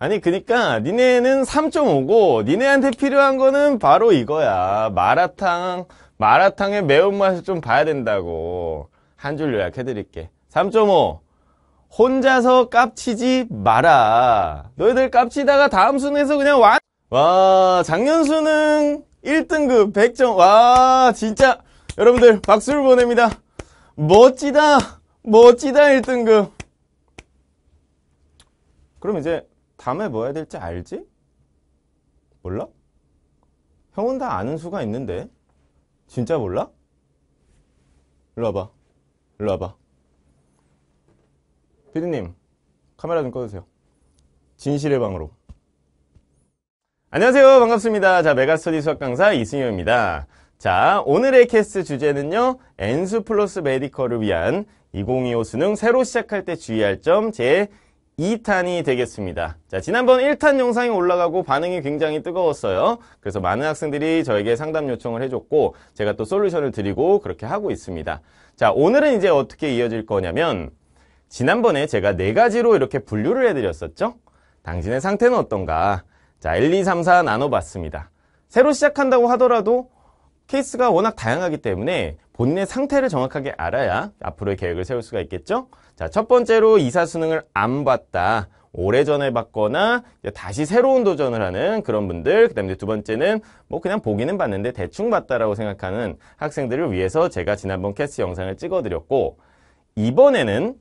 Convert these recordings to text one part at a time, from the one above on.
아니 그니까 니네는 3.5고 니네한테 필요한 거는 바로 이거야 마라탕 마라탕의 매운맛을 좀 봐야 된다고 한 줄 요약해 드릴게 3.5 혼자서 깝치지 마라 너희들 깝치다가 다음 순에서 그냥 와. 와 작년 수능 1등급 100점 와 진짜 여러분들 박수를 보냅니다 멋지다 멋지다 1등급 그럼 이제 다음에 뭐 해야 될지 알지? 몰라? 형은 다 아는 수가 있는데 진짜 몰라? 일로 와봐 일로 와봐 피디님 카메라 좀 꺼주세요 진실의 방으로 안녕하세요 반갑습니다 자 메가스터디 수학 강사 이승효입니다 자 오늘의 캐스트 주제는요 N수 플러스 메디컬을 위한 2025 수능 새로 시작할 때 주의할 점제 2탄이 되겠습니다. 자, 지난번 1탄 영상이 올라가고 반응이 굉장히 뜨거웠어요. 그래서 많은 학생들이 저에게 상담 요청을 해줬고 제가 또 솔루션을 드리고 그렇게 하고 있습니다. 자, 오늘은 이제 어떻게 이어질 거냐면 지난번에 제가 네 가지로 이렇게 분류를 해드렸었죠? 당신의 상태는 어떤가? 자, 1, 2, 3, 4 나눠봤습니다. 새로 시작한다고 하더라도 케이스가 워낙 다양하기 때문에 본인의 상태를 정확하게 알아야 앞으로의 계획을 세울 수가 있겠죠? 자, 첫 번째로 이사 수능을 안 봤다. 오래전에 봤거나 다시 새로운 도전을 하는 그런 분들 그 다음에 두 번째는 뭐 그냥 보기는 봤는데 대충 봤다라고 생각하는 학생들을 위해서 제가 지난번 캐스 영상을 찍어드렸고 이번에는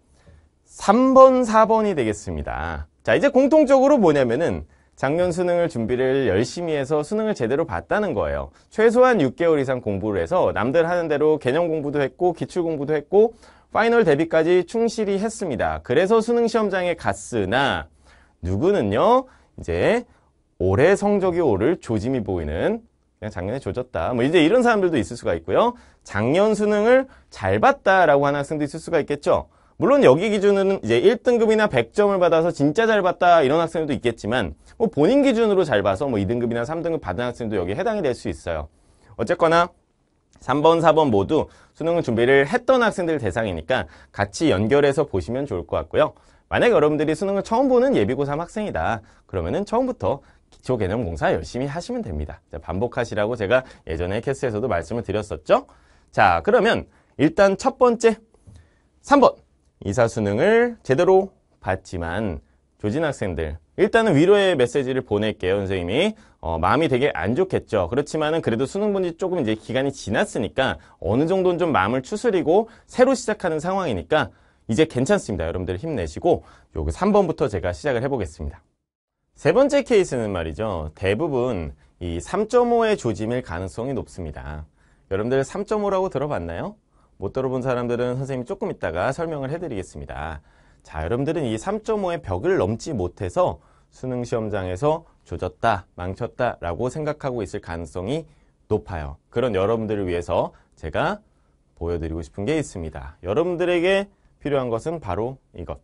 3번, 4번이 되겠습니다. 자 이제 공통적으로 뭐냐면은 작년 수능을 준비를 열심히 해서 수능을 제대로 봤다는 거예요. 최소한 6개월 이상 공부를 해서 남들 하는 대로 개념 공부도 했고 기출 공부도 했고 파이널 대비까지 충실히 했습니다. 그래서 수능 시험장에 갔으나 누구는요 이제 올해 성적이 오를 조짐이 보이는 그냥 작년에 조졌다 뭐 이제 이런 사람들도 있을 수가 있고요 작년 수능을 잘 봤다라고 하는 학생도 있을 수가 있겠죠 물론 여기 기준은 이제 1등급이나 100점을 받아서 진짜 잘 봤다 이런 학생도 있겠지만 뭐 본인 기준으로 잘 봐서 뭐 2등급이나 3등급 받은 학생도 여기 해당이 될 수 있어요. 어쨌거나 3번, 4번 모두 수능 준비를 했던 학생들 대상이니까 같이 연결해서 보시면 좋을 것 같고요. 만약 여러분들이 수능을 처음 보는 예비고 3 학생이다. 그러면은 처음부터 기초 개념 공사 열심히 하시면 됩니다. 반복하시라고 제가 예전에 캐스에서도 말씀을 드렸었죠. 자, 그러면 일단 첫 번째 3번 이사수능을 제대로 봤지만 조진 학생들 일단은 위로의 메시지를 보낼게요 선생님이 어, 마음이 되게 안 좋겠죠 그렇지만은 그래도 수능 본 지 조금 이제 기간이 지났으니까 어느 정도는 좀 마음을 추스리고 새로 시작하는 상황이니까 이제 괜찮습니다 여러분들 힘내시고 요기 3번부터 그 제가 시작을 해보겠습니다 세 번째 케이스는 말이죠 대부분 이 3.5의 조짐일 가능성이 높습니다 여러분들 3.5라고 들어봤나요? 못 들어본 사람들은 선생님이 조금 있다가 설명을 해드리겠습니다. 자, 여러분들은 이 3.5의 벽을 넘지 못해서 수능 시험장에서 조졌다, 망쳤다 라고 생각하고 있을 가능성이 높아요. 그런 여러분들을 위해서 제가 보여드리고 싶은 게 있습니다. 여러분들에게 필요한 것은 바로 이것.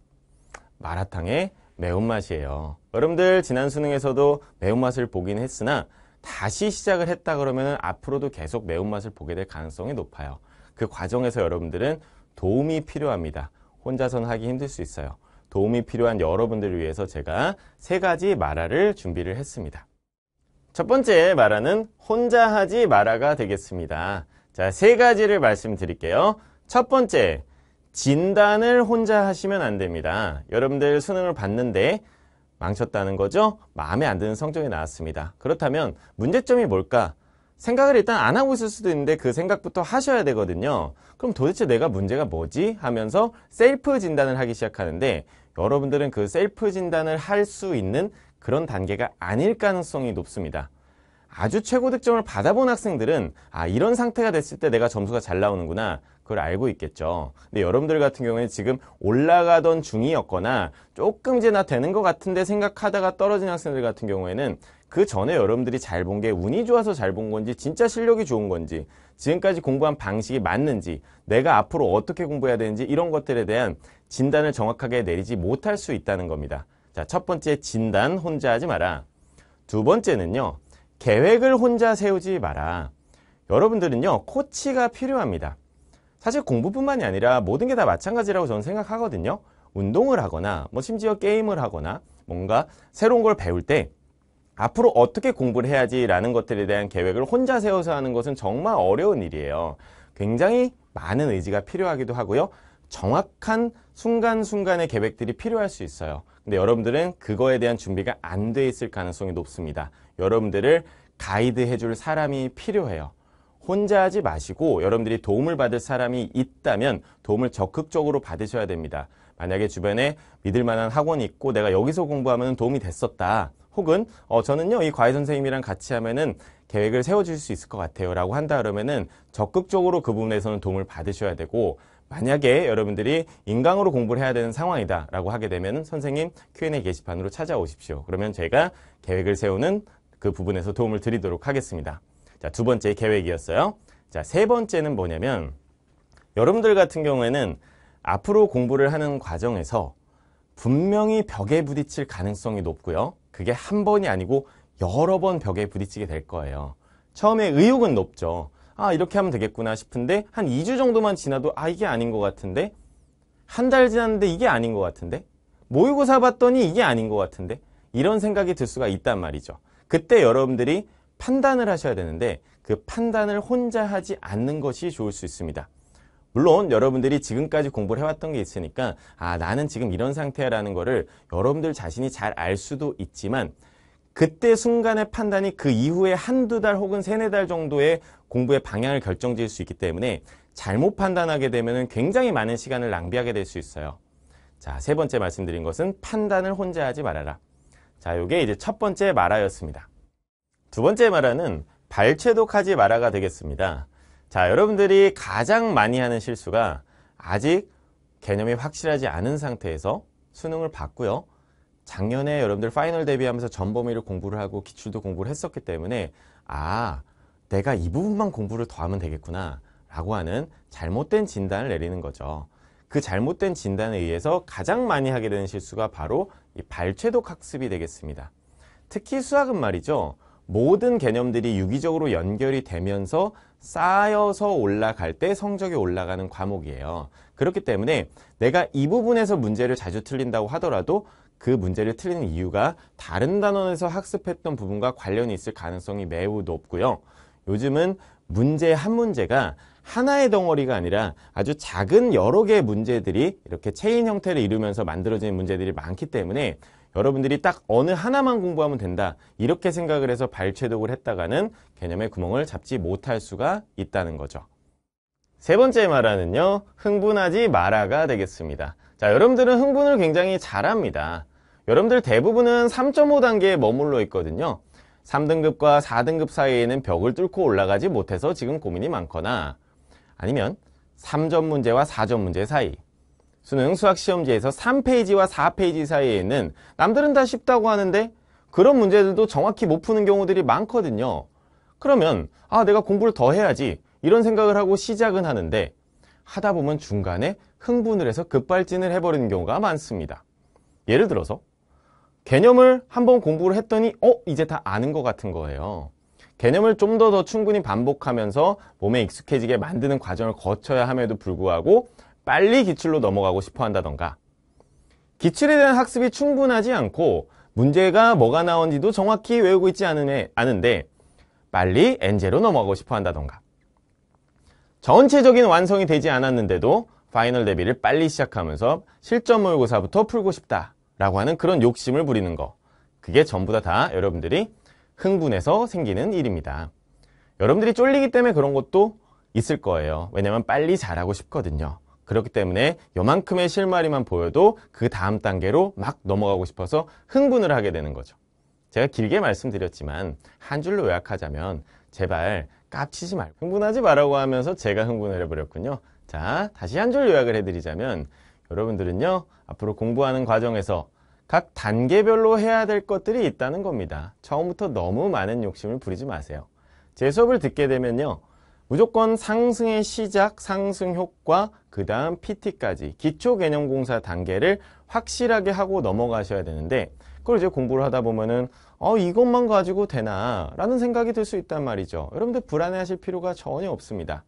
마라탕의 매운맛이에요. 여러분들 지난 수능에서도 매운맛을 보긴 했으나 다시 시작을 했다 그러면 앞으로도 계속 매운맛을 보게 될 가능성이 높아요. 그 과정에서 여러분들은 도움이 필요합니다. 혼자서는 하기 힘들 수 있어요. 도움이 필요한 여러분들을 위해서 제가 세 가지 마라를 준비를 했습니다. 첫 번째 마라는 혼자 하지 마라가 되겠습니다. 자, 세 가지를 말씀드릴게요. 첫 번째, 진단을 혼자 하시면 안 됩니다. 여러분들 수능을 봤는데 망쳤다는 거죠? 마음에 안 드는 성적이 나왔습니다. 그렇다면 문제점이 뭘까? 생각을 일단 안 하고 있을 수도 있는데 그 생각부터 하셔야 되거든요. 그럼 도대체 내가 문제가 뭐지? 하면서 셀프 진단을 하기 시작하는데 여러분들은 그 셀프 진단을 할 수 있는 그런 단계가 아닐 가능성이 높습니다. 아주 최고 득점을 받아본 학생들은 아 이런 상태가 됐을 때 내가 점수가 잘 나오는구나 그걸 알고 있겠죠. 근데 여러분들 같은 경우에 지금 올라가던 중이었거나 조금 지나 되는 것 같은데 생각하다가 떨어진 학생들 같은 경우에는 그 전에 여러분들이 잘 본 게 운이 좋아서 잘 본 건지 진짜 실력이 좋은 건지 지금까지 공부한 방식이 맞는지 내가 앞으로 어떻게 공부해야 되는지 이런 것들에 대한 진단을 정확하게 내리지 못할 수 있다는 겁니다. 자, 첫 번째 진단 혼자 하지 마라. 두 번째는요. 계획을 혼자 세우지 마라. 여러분들은요. 코치가 필요합니다. 사실 공부뿐만이 아니라 모든 게 다 마찬가지라고 저는 생각하거든요. 운동을 하거나 뭐 심지어 게임을 하거나 뭔가 새로운 걸 배울 때 앞으로 어떻게 공부를 해야지라는 것들에 대한 계획을 혼자 세워서 하는 것은 정말 어려운 일이에요. 굉장히 많은 의지가 필요하기도 하고요. 정확한 순간순간의 계획들이 필요할 수 있어요. 근데 여러분들은 그거에 대한 준비가 안 돼 있을 가능성이 높습니다. 여러분들을 가이드해 줄 사람이 필요해요. 혼자 하지 마시고 여러분들이 도움을 받을 사람이 있다면 도움을 적극적으로 받으셔야 됩니다. 만약에 주변에 믿을 만한 학원이 있고 내가 여기서 공부하면 도움이 됐었다. 혹은 어, 저는요 이 과외 선생님이랑 같이 하면은 계획을 세워주실수 있을 것 같아요라고 한다 그러면은 적극적으로 그 부분에서는 도움을 받으셔야 되고 만약에 여러분들이 인강으로 공부를 해야 되는 상황이다라고 하게 되면 선생님 Q&A 게시판으로 찾아오십시오. 그러면 제가 계획을 세우는 그 부분에서 도움을 드리도록 하겠습니다. 자, 두 번째 계획이었어요. 자, 세 번째는 뭐냐면 여러분들 같은 경우에는 앞으로 공부를 하는 과정에서 분명히 벽에 부딪힐 가능성이 높고요. 그게 한 번이 아니고 여러 번 벽에 부딪히게 될 거예요. 처음에 의욕은 높죠. 아 이렇게 하면 되겠구나 싶은데 한 2주 정도만 지나도 아 이게 아닌 것 같은데 한 달 지났는데 이게 아닌 것 같은데 모의고사 봤더니 이게 아닌 것 같은데 이런 생각이 들 수가 있단 말이죠. 그때 여러분들이 판단을 하셔야 되는데 그 판단을 혼자 하지 않는 것이 좋을 수 있습니다. 물론 여러분들이 지금까지 공부를 해왔던 게 있으니까 아 나는 지금 이런 상태라는 거를 여러분들 자신이 잘 알 수도 있지만 그때 순간의 판단이 그 이후에 한두 달 혹은 세네 달 정도의 공부의 방향을 결정지을 수 있기 때문에 잘못 판단하게 되면 굉장히 많은 시간을 낭비하게 될 수 있어요. 자, 세 번째 말씀드린 것은 판단을 혼자 하지 말아라. 자, 요게 이제 첫 번째 말하였습니다. 두 번째 말하는 발췌독하지 마라가 되겠습니다. 자, 여러분들이 가장 많이 하는 실수가 아직 개념이 확실하지 않은 상태에서 수능을 봤고요. 작년에 여러분들 파이널 대비하면서 전범위를 공부를 하고 기출도 공부를 했었기 때문에 아, 내가 이 부분만 공부를 더 하면 되겠구나 라고 하는 잘못된 진단을 내리는 거죠. 그 잘못된 진단에 의해서 가장 많이 하게 되는 실수가 바로 이 발췌독 학습이 되겠습니다. 특히 수학은 말이죠. 모든 개념들이 유기적으로 연결이 되면서 쌓여서 올라갈 때 성적이 올라가는 과목이에요. 그렇기 때문에 내가 이 부분에서 문제를 자주 틀린다고 하더라도 그 문제를 틀리는 이유가 다른 단원에서 학습했던 부분과 관련이 있을 가능성이 매우 높고요. 요즘은 문제 한 문제가 하나의 덩어리가 아니라 아주 작은 여러 개의 문제들이 이렇게 체인 형태를 이루면서 만들어진 문제들이 많기 때문에 여러분들이 딱 어느 하나만 공부하면 된다 이렇게 생각을 해서 발췌독을 했다가는 개념의 구멍을 잡지 못할 수가 있다는 거죠. 세 번째 말하는요 흥분하지 마라가 되겠습니다. 자, 여러분들은 흥분을 굉장히 잘합니다. 여러분들 대부분은 3.5단계에 머물러 있거든요. 3등급과 4등급 사이에는 벽을 뚫고 올라가지 못해서 지금 고민이 많거나 아니면 3점 문제와 4점 문제 사이 수능 수학 시험지에서 3페이지와 4페이지 사이에는 남들은 다 쉽다고 하는데 그런 문제들도 정확히 못 푸는 경우들이 많거든요. 그러면 아 내가 공부를 더 해야지 이런 생각을 하고 시작은 하는데 하다 보면 중간에 흥분을 해서 급발진을 해버리는 경우가 많습니다. 예를 들어서 개념을 한번 공부를 했더니 어 이제 다 아는 것 같은 거예요. 개념을 좀 더더 더 충분히 반복하면서 몸에 익숙해지게 만드는 과정을 거쳐야 함에도 불구하고 빨리 기출로 넘어가고 싶어 한다던가 기출에 대한 학습이 충분하지 않고 문제가 뭐가 나온지도 정확히 외우고 있지 않음에, 않은데 빨리 n 제로 넘어가고 싶어 한다던가 전체적인 완성이 되지 않았는데도 파이널 대비를 빨리 시작하면서 실전 모의고사부터 풀고 싶다 라고 하는 그런 욕심을 부리는 거 그게 전부 다, 다 여러분들이 흥분해서 생기는 일입니다 여러분들이 쫄리기 때문에 그런 것도 있을 거예요 왜냐면 빨리 잘하고 싶거든요 그렇기 때문에 요만큼의 실마리만 보여도 그 다음 단계로 막 넘어가고 싶어서 흥분을 하게 되는 거죠. 제가 길게 말씀드렸지만 한 줄로 요약하자면 제발 깝치지 말고 흥분하지 말라고 하면서 제가 흥분을 해버렸군요. 자, 다시 한 줄 요약을 해드리자면 여러분들은요, 앞으로 공부하는 과정에서 각 단계별로 해야 될 것들이 있다는 겁니다. 처음부터 너무 많은 욕심을 부리지 마세요. 제 수업을 듣게 되면요. 무조건 상승의 시작, 상승 효과, 그 다음 PT까지 기초 개념 공사 단계를 확실하게 하고 넘어가셔야 되는데 그걸 이제 공부를 하다 보면은 어 이것만 가지고 되나 라는 생각이 들 수 있단 말이죠 여러분들 불안해하실 필요가 전혀 없습니다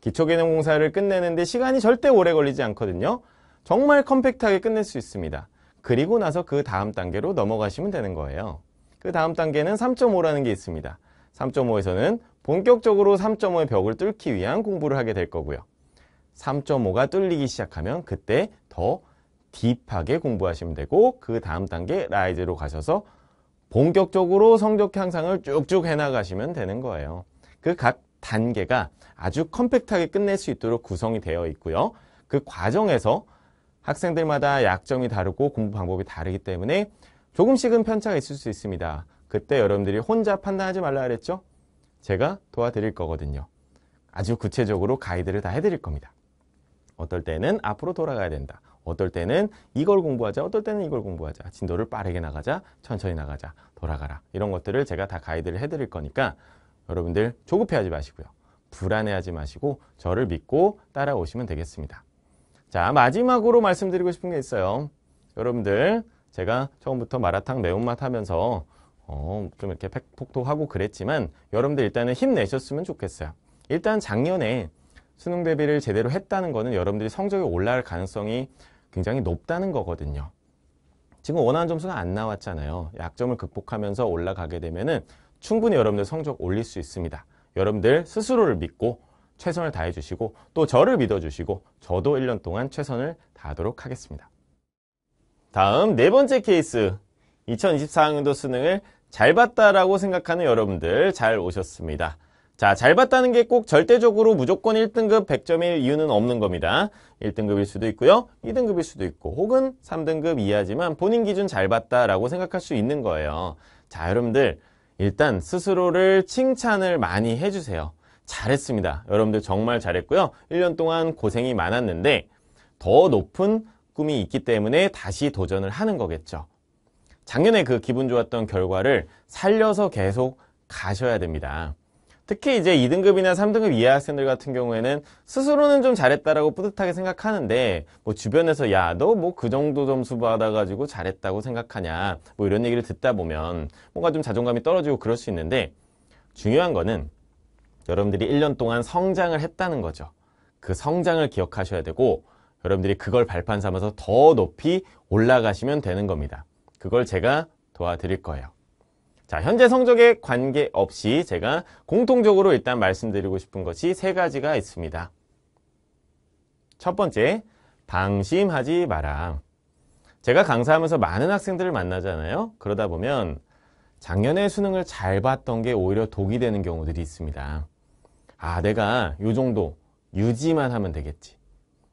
기초 개념 공사를 끝내는데 시간이 절대 오래 걸리지 않거든요 정말 컴팩트하게 끝낼 수 있습니다 그리고 나서 그 다음 단계로 넘어가시면 되는 거예요 그 다음 단계는 3.5라는 게 있습니다 3.5에서는 본격적으로 3.5의 벽을 뚫기 위한 공부를 하게 될 거고요. 3.5가 뚫리기 시작하면 그때 더 딥하게 공부하시면 되고 그 다음 단계 라이즈로 가셔서 본격적으로 성적 향상을 쭉쭉 해나가시면 되는 거예요. 그 각 단계가 아주 컴팩트하게 끝낼 수 있도록 구성이 되어 있고요. 그 과정에서 학생들마다 약점이 다르고 공부 방법이 다르기 때문에 조금씩은 편차가 있을 수 있습니다. 그때 여러분들이 혼자 판단하지 말라 그랬죠? 제가 도와드릴 거거든요. 아주 구체적으로 가이드를 다 해드릴 겁니다. 어떨 때는 앞으로 돌아가야 된다. 어떨 때는 이걸 공부하자. 어떨 때는 이걸 공부하자. 진도를 빠르게 나가자. 천천히 나가자. 돌아가라. 이런 것들을 제가 다 가이드를 해드릴 거니까 여러분들 조급해하지 마시고요. 불안해하지 마시고 저를 믿고 따라오시면 되겠습니다. 자 마지막으로 말씀드리고 싶은 게 있어요. 여러분들 제가 처음부터 마라탕 매운맛 하면서 어, 좀 이렇게 팩 폭폭하고 그랬지만 여러분들 일단은 힘내셨으면 좋겠어요. 일단 작년에 수능 대비를 제대로 했다는 거는 여러분들이 성적이 올라갈 가능성이 굉장히 높다는 거거든요. 지금 원하는 점수가 안 나왔잖아요. 약점을 극복하면서 올라가게 되면은 충분히 여러분들 성적 올릴 수 있습니다. 여러분들 스스로를 믿고 최선을 다해 주시고 또 저를 믿어 주시고 저도 1년 동안 최선을 다하도록 하겠습니다. 다음 네 번째 케이스 2024학년도 수능을 잘 봤다라고 생각하는 여러분들 잘 오셨습니다. 자, 잘 봤다는 게 꼭 절대적으로 무조건 1등급 100점일 이유는 없는 겁니다. 1등급일 수도 있고요. 2등급일 수도 있고 혹은 3등급 이하지만 본인 기준 잘 봤다라고 생각할 수 있는 거예요. 자, 여러분들 일단 스스로를 칭찬을 많이 해주세요. 잘했습니다. 여러분들 정말 잘했고요. 1년 동안 고생이 많았는데 더 높은 꿈이 있기 때문에 다시 도전을 하는 거겠죠. 작년에 그 기분 좋았던 결과를 살려서 계속 가셔야 됩니다. 특히 이제 2등급이나 3등급 이하 학생들 같은 경우에는 스스로는 좀 잘했다라고 뿌듯하게 생각하는데 뭐 주변에서 야 너 뭐 그 정도 점수 받아가지고 잘했다고 생각하냐 뭐 이런 얘기를 듣다 보면 뭔가 좀 자존감이 떨어지고 그럴 수 있는데 중요한 거는 여러분들이 1년 동안 성장을 했다는 거죠. 그 성장을 기억하셔야 되고 여러분들이 그걸 발판 삼아서 더 높이 올라가시면 되는 겁니다. 그걸 제가 도와드릴 거예요. 자, 현재 성적에 관계없이 제가 공통적으로 일단 말씀드리고 싶은 것이 세 가지가 있습니다. 첫 번째, 방심하지 마라. 제가 강사하면서 많은 학생들을 만나잖아요. 그러다 보면 작년에 수능을 잘 봤던 게 오히려 독이 되는 경우들이 있습니다. 아, 내가 요 정도 유지만 하면 되겠지.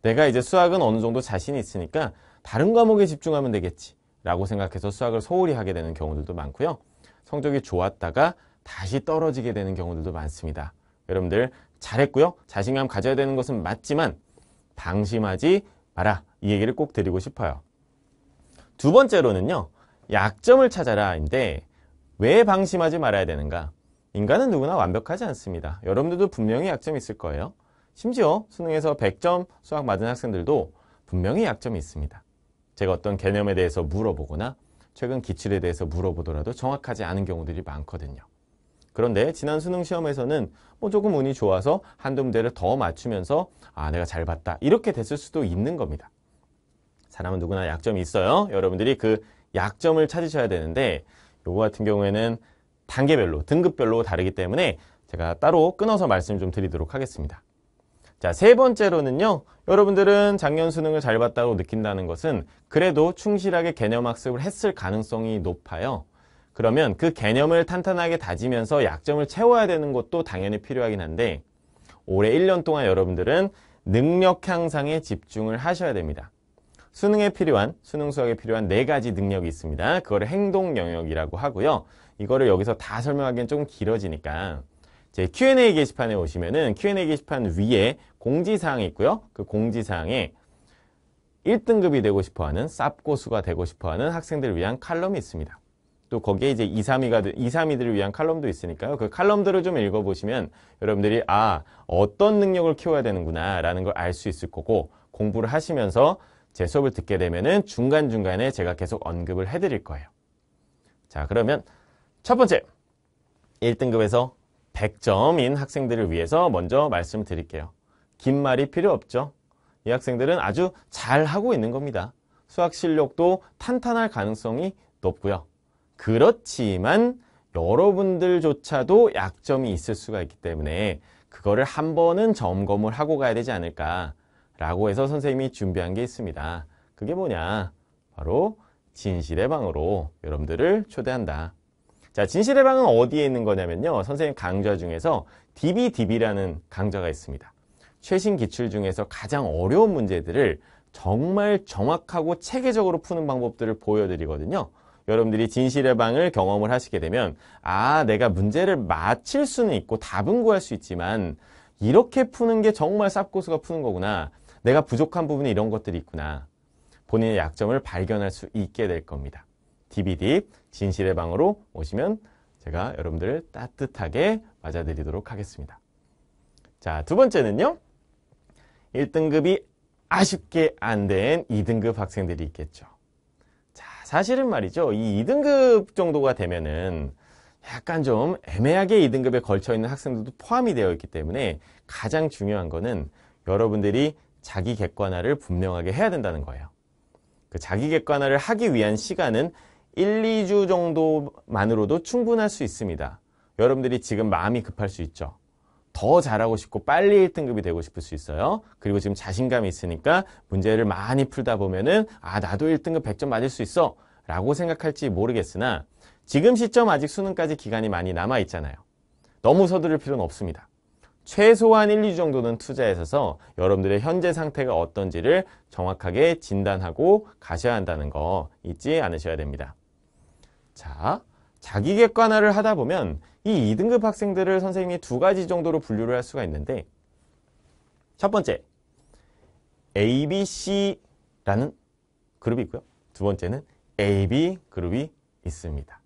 내가 이제 수학은 어느 정도 자신이 있으니까 다른 과목에 집중하면 되겠지. 라고 생각해서 수학을 소홀히 하게 되는 경우들도 많고요. 성적이 좋았다가 다시 떨어지게 되는 경우들도 많습니다. 여러분들 잘했고요. 자신감 가져야 되는 것은 맞지만 방심하지 마라. 이 얘기를 꼭 드리고 싶어요. 두 번째로는요. 약점을 찾아라인데 왜 방심하지 말아야 되는가? 인간은 누구나 완벽하지 않습니다. 여러분들도 분명히 약점이 있을 거예요. 심지어 수능에서 100점 수학 맞은 학생들도 분명히 약점이 있습니다. 제가 어떤 개념에 대해서 물어보거나 최근 기출에 대해서 물어보더라도 정확하지 않은 경우들이 많거든요. 그런데 지난 수능 시험에서는 뭐 조금 운이 좋아서 한두 문제를 더 맞추면서 아 내가 잘 봤다 이렇게 됐을 수도 있는 겁니다. 사람은 누구나 약점이 있어요. 여러분들이 그 약점을 찾으셔야 되는데 요거 같은 경우에는 단계별로 등급별로 다르기 때문에 제가 따로 끊어서 말씀 좀 드리도록 하겠습니다. 자, 세 번째로는요. 여러분들은 작년 수능을 잘 봤다고 느낀다는 것은 그래도 충실하게 개념 학습을 했을 가능성이 높아요. 그러면 그 개념을 탄탄하게 다지면서 약점을 채워야 되는 것도 당연히 필요하긴 한데 올해 1년 동안 여러분들은 능력 향상에 집중을 하셔야 됩니다. 수능에 필요한, 수능 수학에 필요한 네 가지 능력이 있습니다. 그거를 행동 영역이라고 하고요. 이거를 여기서 다 설명하기엔 조금 길어지니까 제 Q&A 게시판에 오시면은 Q&A 게시판 위에 공지사항이 있고요. 그 공지사항에 1등급이 되고 싶어하는 쌉고수가 되고 싶어하는 학생들을 위한 칼럼이 있습니다. 또 거기에 이제 2, 3위가 2, 3위들을 위한 칼럼도 있으니까요. 그 칼럼들을 좀 읽어보시면 여러분들이 아 어떤 능력을 키워야 되는구나라는 걸 알 수 있을 거고 공부를 하시면서 제 수업을 듣게 되면은 중간 중간에 제가 계속 언급을 해드릴 거예요. 자 그러면 첫 번째 1등급에서 100점인 학생들을 위해서 먼저 말씀드릴게요. 긴 말이 필요 없죠. 이 학생들은 아주 잘하고 있는 겁니다. 수학 실력도 탄탄할 가능성이 높고요. 그렇지만 여러분들조차도 약점이 있을 수가 있기 때문에 그거를 한 번은 점검을 하고 가야 되지 않을까 라고 해서 선생님이 준비한 게 있습니다. 그게 뭐냐? 바로 진실의 방으로 여러분들을 초대한다. 자, 진실의 방은 어디에 있는 거냐면요. 선생님 강좌 중에서 DBDB라는 강좌가 있습니다. 최신 기출 중에서 가장 어려운 문제들을 정말 정확하고 체계적으로 푸는 방법들을 보여드리거든요. 여러분들이 진실의 방을 경험을 하시게 되면 아 내가 문제를 맞힐 수는 있고 답은 구할 수 있지만 이렇게 푸는 게 정말 쌉고수가 푸는 거구나. 내가 부족한 부분에 이런 것들이 있구나. 본인의 약점을 발견할 수 있게 될 겁니다. d b d 진실의 방으로 오시면 제가 여러분들을 따뜻하게 맞아드리도록 하겠습니다. 자, 두 번째는요. 1등급이 아쉽게 안 된 2등급 학생들이 있겠죠. 자, 사실은 말이죠. 이 2등급 정도가 되면은 약간 좀 애매하게 2등급에 걸쳐 있는 학생들도 포함이 되어 있기 때문에 가장 중요한 거는 여러분들이 자기 객관화를 분명하게 해야 된다는 거예요. 그 자기 객관화를 하기 위한 시간은 1, 2주 정도만으로도 충분할 수 있습니다. 여러분들이 지금 마음이 급할 수 있죠. 더 잘하고 싶고 빨리 1등급이 되고 싶을 수 있어요. 그리고 지금 자신감이 있으니까 문제를 많이 풀다 보면은 아 나도 1등급 100점 맞을 수 있어 라고 생각할지 모르겠으나 지금 시점 아직 수능까지 기간이 많이 남아 있잖아요. 너무 서두를 필요는 없습니다. 최소한 1, 2주 정도는 투자해서 여러분들의 현재 상태가 어떤지를 정확하게 진단하고 가셔야 한다는 거 잊지 않으셔야 됩니다. 자, 자기 객관화를 하다 보면 이 2등급 학생들을 선생님이 두 가지 정도로 분류를 할 수가 있는데 첫 번째, A, B, C라는 그룹이 있고요. 두 번째는 A, B 그룹이 있습니다.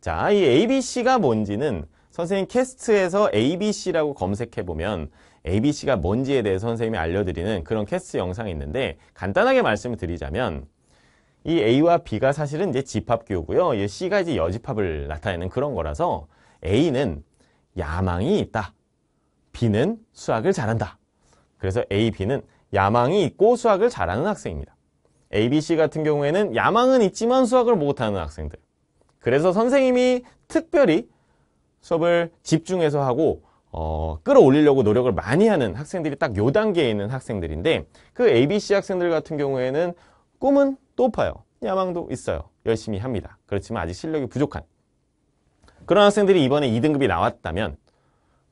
자, 이 A, B, C가 뭔지는 선생님 캐스트에서 A, B, C라고 검색해보면 A, B, C가 뭔지에 대해서 선생님이 알려드리는 그런 캐스트 영상이 있는데 간단하게 말씀을 드리자면 이 A와 B가 사실은 이제 집합교고요. C가 이제 여집합을 나타내는 그런 거라서 A는 야망이 있다. B는 수학을 잘한다. 그래서 A, B는 야망이 있고 수학을 잘하는 학생입니다. A, B, C 같은 경우에는 야망은 있지만 수학을 못하는 학생들. 그래서 선생님이 특별히 수업을 집중해서 하고 어, 끌어올리려고 노력을 많이 하는 학생들이 딱 요 단계에 있는 학생들인데 그 A, B, C 학생들 같은 경우에는 꿈은 또파요 야망도 있어요. 열심히 합니다. 그렇지만 아직 실력이 부족한. 그런 학생들이 이번에 2등급이 나왔다면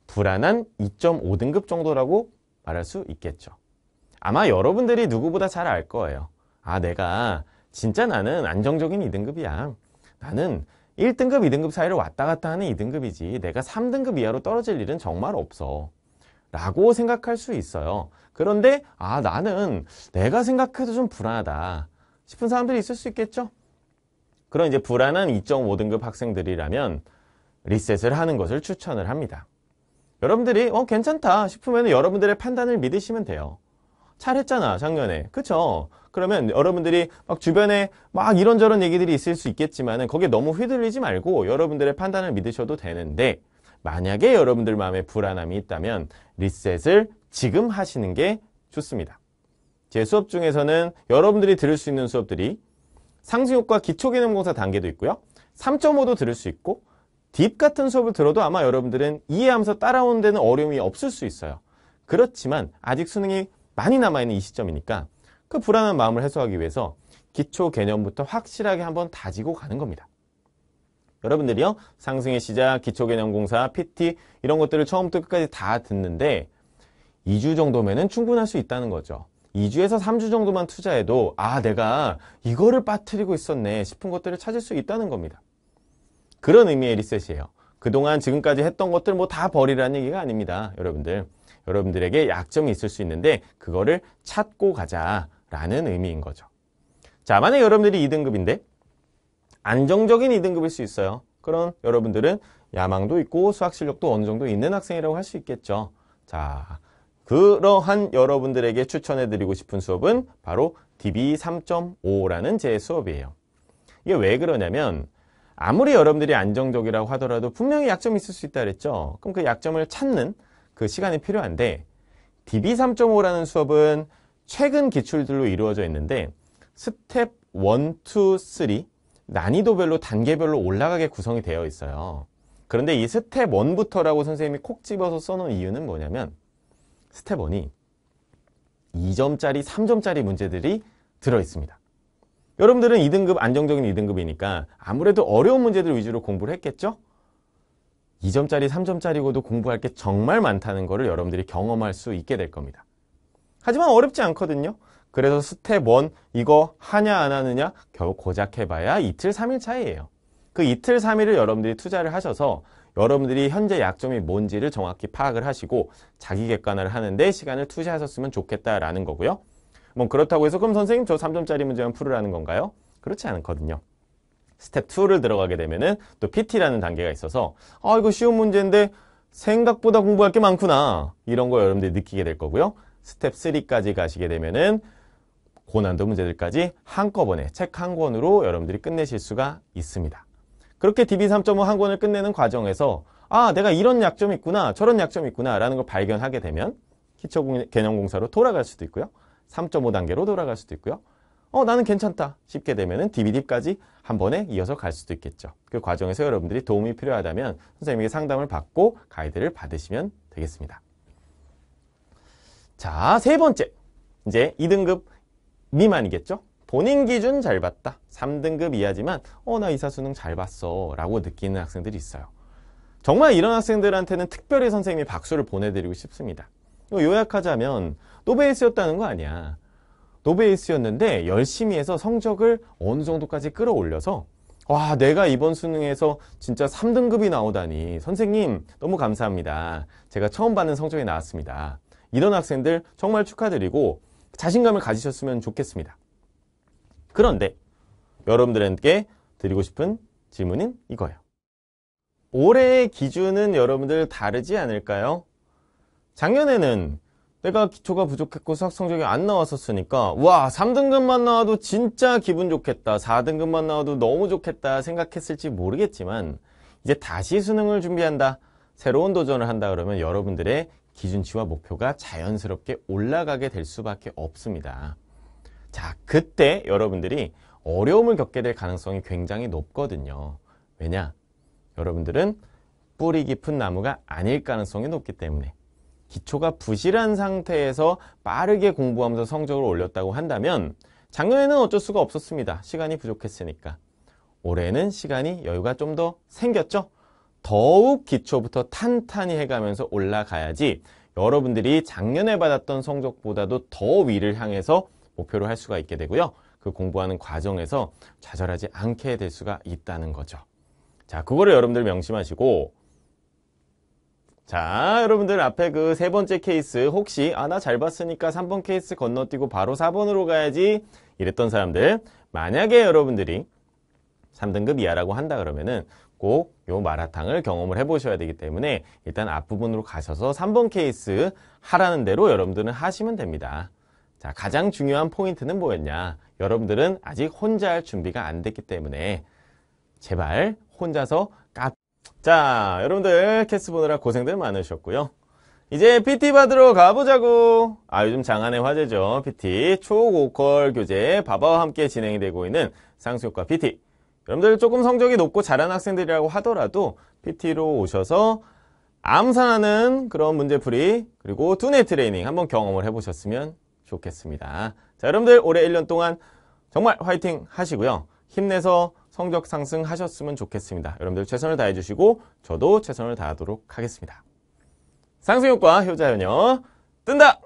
불안한 2.5등급 정도라고 말할 수 있겠죠. 아마 여러분들이 누구보다 잘 알 거예요. 아, 내가 진짜 나는 안정적인 2등급이야. 나는 1등급, 2등급 사이를 왔다 갔다 하는 2등급이지 내가 3등급 이하로 떨어질 일은 정말 없어. 라고 생각할 수 있어요. 그런데 아 나는 내가 생각해도 좀 불안하다. 싶은 사람들이 있을 수 있겠죠. 그런 이제 불안한 2.5등급 학생들이라면 리셋을 하는 것을 추천을 합니다. 여러분들이 어 괜찮다 싶으면 여러분들의 판단을 믿으시면 돼요. 잘했잖아 작년에 그쵸 그러면 여러분들이 막 주변에 막 이런저런 얘기들이 있을 수 있겠지만 은 거기에 너무 휘둘리지 말고 여러분들의 판단을 믿으셔도 되는데 만약에 여러분들 마음에 불안함이 있다면 리셋을 지금 하시는 게 좋습니다 제 수업 중에서는 여러분들이 들을 수 있는 수업들이 상승효과 기초기능공사 단계도 있고요. 3.5도 들을 수 있고 딥 같은 수업을 들어도 아마 여러분들은 이해하면서 따라오는 데는 어려움이 없을 수 있어요. 그렇지만 아직 수능이 많이 남아있는 이 시점이니까 그 불안한 마음을 해소하기 위해서 기초 개념부터 확실하게 한번 다지고 가는 겁니다. 여러분들이요 상승의 시작, 기초개념공사, PT 이런 것들을 처음부터 끝까지 다 듣는데 2주 정도면 충분할 수 있다는 거죠. 2주에서 3주 정도만 투자해도 아 내가 이거를 빠뜨리고 있었네 싶은 것들을 찾을 수 있다는 겁니다. 그런 의미의 리셋이에요. 그동안 지금까지 했던 것들 뭐 다 버리라는 얘기가 아닙니다. 여러분들. 여러분들에게 약점이 있을 수 있는데 그거를 찾고 가자라는 의미인 거죠. 자, 만약 여러분들이 2등급인데 안정적인 2등급일 수 있어요. 그럼 여러분들은 야망도 있고 수학 실력도 어느 정도 있는 학생이라고 할 수 있겠죠. 자, 그러한 여러분들에게 추천해드리고 싶은 수업은 바로 DB 3.5라는 제 수업이에요. 이게 왜 그러냐면 아무리 여러분들이 안정적이라고 하더라도 분명히 약점이 있을 수 있다 그랬죠. 그럼 그 약점을 찾는 그 시간이 필요한데 DB 3.5라는 수업은 최근 기출들로 이루어져 있는데 스텝 1, 2, 3 난이도별로 단계별로 올라가게 구성이 되어 있어요. 그런데 이 스텝 1부터라고 선생님이 콕 집어서 써놓은 이유는 뭐냐면 스텝원이 2점짜리, 3점짜리 문제들이 들어있습니다. 여러분들은 2등급, 안정적인 2등급이니까 아무래도 어려운 문제들 위주로 공부를 했겠죠? 2점짜리, 3점짜리고도 공부할 게 정말 많다는 것을 여러분들이 경험할 수 있게 될 겁니다. 하지만 어렵지 않거든요. 그래서 스텝 1 이거 하냐 안 하느냐 겨우 고작 해봐야 이틀 3일 차이에요그 이틀 3일을 여러분들이 투자를 하셔서 여러분들이 현재 약점이 뭔지를 정확히 파악을 하시고 자기 객관화를 하는데 시간을 투자하셨으면 좋겠다라는 거고요. 뭐 그렇다고 해서 그럼 선생님 저 3점짜리 문제만 풀으라는 건가요? 그렇지 않거든요. 스텝 2를 들어가게 되면은 또 PT라는 단계가 있어서 아 이거 쉬운 문제인데 생각보다 공부할 게 많구나 이런 거 여러분들이 느끼게 될 거고요. 스텝 3까지 가시게 되면은 고난도 문제들까지 한꺼번에 책 한 권으로 여러분들이 끝내실 수가 있습니다. 그렇게 DB 3.5 한 권을 끝내는 과정에서 아 내가 이런 약점이 있구나 저런 약점이 있구나 라는 걸 발견하게 되면 기초 개념공사로 돌아갈 수도 있고요. 3.5 단계로 돌아갈 수도 있고요. 어 나는 괜찮다 싶게 되면은 DBD까지 한 번에 이어서 갈 수도 있겠죠. 그 과정에서 여러분들이 도움이 필요하다면 선생님에게 상담을 받고 가이드를 받으시면 되겠습니다. 자, 세 번째. 이제 2등급 미만이겠죠? 본인 기준 잘 봤다. 3등급 이하지만 어 나 이사수능 잘 봤어 라고 느끼는 학생들이 있어요. 정말 이런 학생들한테는 특별히 선생님이 박수를 보내드리고 싶습니다. 요약하자면 노베이스였다는 거 아니야. 노베이스였는데 열심히 해서 성적을 어느 정도까지 끌어올려서 와 내가 이번 수능에서 진짜 3등급이 나오다니 선생님 너무 감사합니다. 제가 처음 받는 성적이 나왔습니다. 이런 학생들 정말 축하드리고 자신감을 가지셨으면 좋겠습니다. 그런데 여러분들에게 드리고 싶은 질문은 이거예요. 올해의 기준은 여러분들 다르지 않을까요? 작년에는 내가 기초가 부족했고 수학 성적이 안 나왔었으니까 와 3등급만 나와도 진짜 기분 좋겠다 4등급만 나와도 너무 좋겠다 생각했을지 모르겠지만 이제 다시 수능을 준비한다 새로운 도전을 한다 그러면 여러분들의 기준치와 목표가 자연스럽게 올라가게 될 수밖에 없습니다. 자, 그때 여러분들이 어려움을 겪게 될 가능성이 굉장히 높거든요. 왜냐? 여러분들은 뿌리 깊은 나무가 아닐 가능성이 높기 때문에 기초가 부실한 상태에서 빠르게 공부하면서 성적을 올렸다고 한다면 작년에는 어쩔 수가 없었습니다. 시간이 부족했으니까. 올해는 시간이 여유가 좀 더 생겼죠? 더욱 기초부터 탄탄히 해가면서 올라가야지 여러분들이 작년에 받았던 성적보다도 더 위를 향해서 목표로 할 수가 있게 되고요. 그 공부하는 과정에서 좌절하지 않게 될 수가 있다는 거죠. 자, 그거를 여러분들 명심하시고 자, 여러분들 앞에 그 세 번째 케이스 혹시 아나 잘 봤으니까 3번 케이스 건너뛰고 바로 4번으로 가야지 이랬던 사람들 만약에 여러분들이 3등급 이하라고 한다 그러면은 꼭 요 마라탕을 경험을 해보셔야 되기 때문에 일단 앞부분으로 가셔서 3번 케이스 하라는 대로 여러분들은 하시면 됩니다. 자, 가장 중요한 포인트는 뭐였냐? 여러분들은 아직 혼자 할 준비가 안 됐기 때문에 제발 혼자서 까. 자, 여러분들 캐스 보느라 고생들 많으셨고요. 이제 PT 받으러 가보자고. 아, 요즘 장안의 화제죠. PT 초고퀄 교재 바바와 함께 진행이 되고 있는 상수효과 PT. 여러분들 조금 성적이 높고 잘한 학생들이라고 하더라도 PT로 오셔서 암산하는 그런 문제풀이 그리고 두뇌 트레이닝 한번 경험을 해보셨으면 좋겠습니다. 자, 여러분들 올해 1년 동안 정말 화이팅 하시고요. 힘내서 성적 상승하셨으면 좋겠습니다. 여러분들 최선을 다해 주시고 저도 최선을 다하도록 하겠습니다. 상승효과 효자연녀 뜬다!